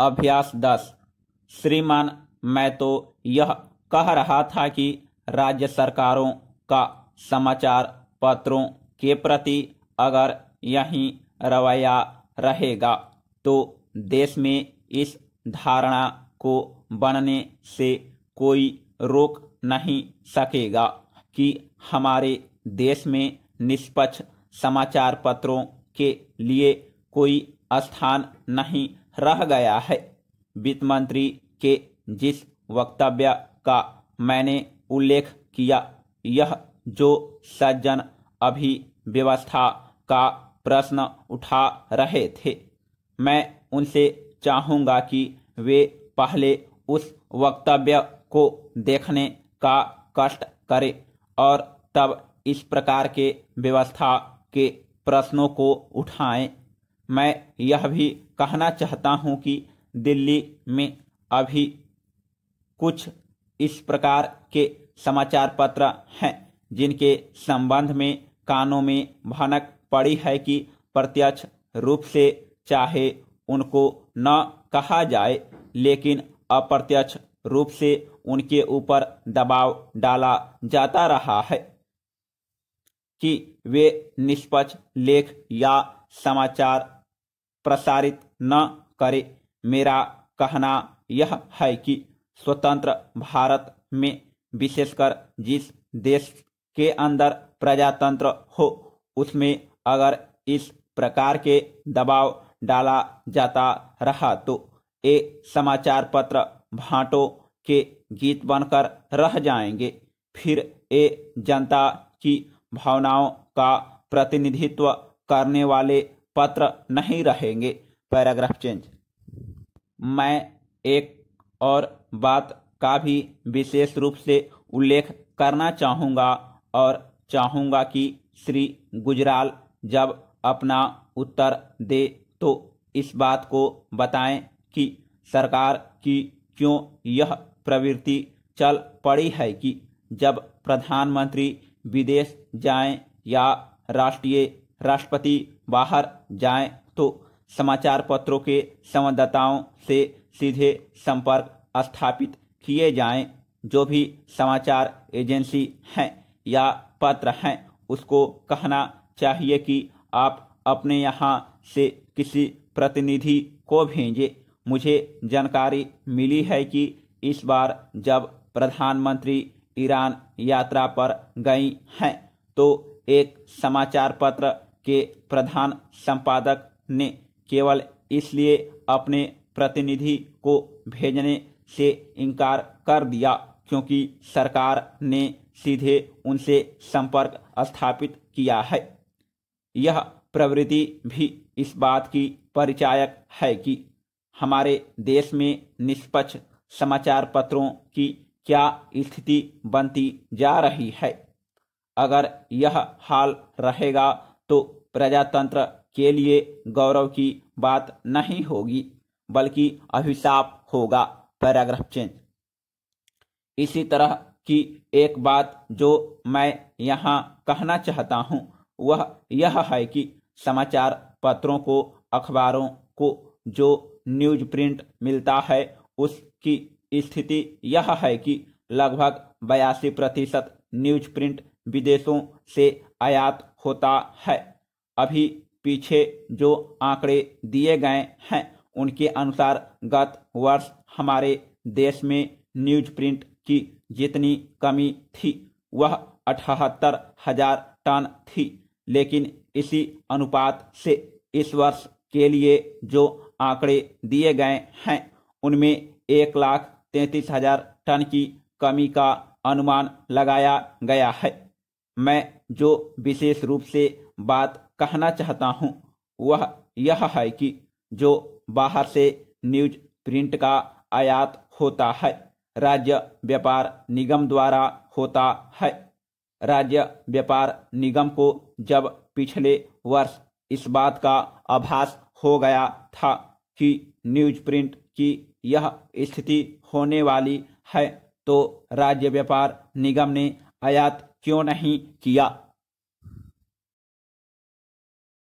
अभ्यास दस श्रीमान मैं तो यह कह रहा था कि राज्य सरकारों का समाचार पत्रों के प्रति अगर यही रवैया रहेगा तो देश में इस धारणा को बनने से कोई रोक नहीं सकेगा कि हमारे देश में निष्पक्ष समाचार पत्रों के लिए कोई स्थान नहीं रह गया है वित्त मंत्री के जिस वक्तव्य का मैंने उल्लेख किया यह जो सज्जन अभी व्यवस्था का प्रश्न उठा रहे थे मैं उनसे चाहूँगा कि वे पहले उस वक्तव्य को देखने का कष्ट करें और तब इस प्रकार के व्यवस्था के प्रश्नों को उठाएं मैं यह भी कहना चाहता हूं कि दिल्ली में अभी कुछ इस प्रकार के समाचार पत्र हैं जिनके संबंध में कानों में भनक पड़ी है कि प्रत्यक्ष रूप से चाहे उनको न कहा जाए लेकिन अप्रत्यक्ष रूप से उनके ऊपर दबाव डाला जाता रहा है कि वे निष्पक्ष लेख या समाचार प्रसारित न करे मेरा कहना यह है कि स्वतंत्र भारत में विशेषकर जिस देश के अंदर प्रजातंत्र हो उसमें अगर इस प्रकार के दबाव डाला जाता रहा तो ये समाचार पत्र भाटों के गीत बनकर रह जाएंगे फिर ये जनता की भावनाओं का प्रतिनिधित्व करने वाले पात्र नहीं रहेंगे पैराग्राफ चेंज मैं एक और बात का भी विशेष रूप से उल्लेख करना चाहूँगा और चाहूँगा कि श्री गुजराल जब अपना उत्तर दे तो इस बात को बताएं कि सरकार की क्यों यह प्रवृत्ति चल पड़ी है कि जब प्रधानमंत्री विदेश जाएं या राष्ट्रीय राष्ट्रपति बाहर जाएं तो समाचार पत्रों के संवाददाताओं से सीधे संपर्क स्थापित किए जाएं जो भी समाचार एजेंसी हैं या पत्र हैं उसको कहना चाहिए कि आप अपने यहाँ से किसी प्रतिनिधि को भेजें मुझे जानकारी मिली है कि इस बार जब प्रधानमंत्री ईरान यात्रा पर गई हैं तो एक समाचार पत्र के प्रधान संपादक ने केवल इसलिए अपने प्रतिनिधि को भेजने से इनकार कर दिया क्योंकि सरकार ने सीधे उनसे संपर्क स्थापित किया है यह प्रवृत्ति भी इस बात की परिचायक है कि हमारे देश में निष्पक्ष समाचार पत्रों की क्या स्थिति बनती जा रही है अगर यह हाल रहेगा तो प्रजातंत्र के लिए गौरव की बात नहीं होगी बल्कि अभिशाप होगा पैराग्राफ चेंज इसी तरह की एक बात जो मैं यहाँ कहना चाहता हूँ वह यह है कि समाचार पत्रों को अखबारों को जो न्यूज प्रिंट मिलता है उसकी स्थिति यह है कि लगभग बयासी प्रतिशत न्यूज प्रिंट विदेशों से आयात होता है अभी पीछे जो आंकड़े दिए गए हैं उनके अनुसार गत वर्ष हमारे देश में न्यूज प्रिंट की जितनी कमी थी वह अठहत्तर हजार टन थी लेकिन इसी अनुपात से इस वर्ष के लिए जो आंकड़े दिए गए हैं उनमें एक लाख तैंतीस हजार टन की कमी का अनुमान लगाया गया है मैं जो विशेष रूप से बात कहना चाहता हूँ वह यह है कि जो बाहर से न्यूज प्रिंट का आयात होता है राज्य व्यापार निगम द्वारा होता है राज्य व्यापार निगम को जब पिछले वर्ष इस बात का आभास हो गया था कि न्यूज प्रिंट की यह स्थिति होने वाली है तो राज्य व्यापार निगम ने आयात क्यों नहीं किया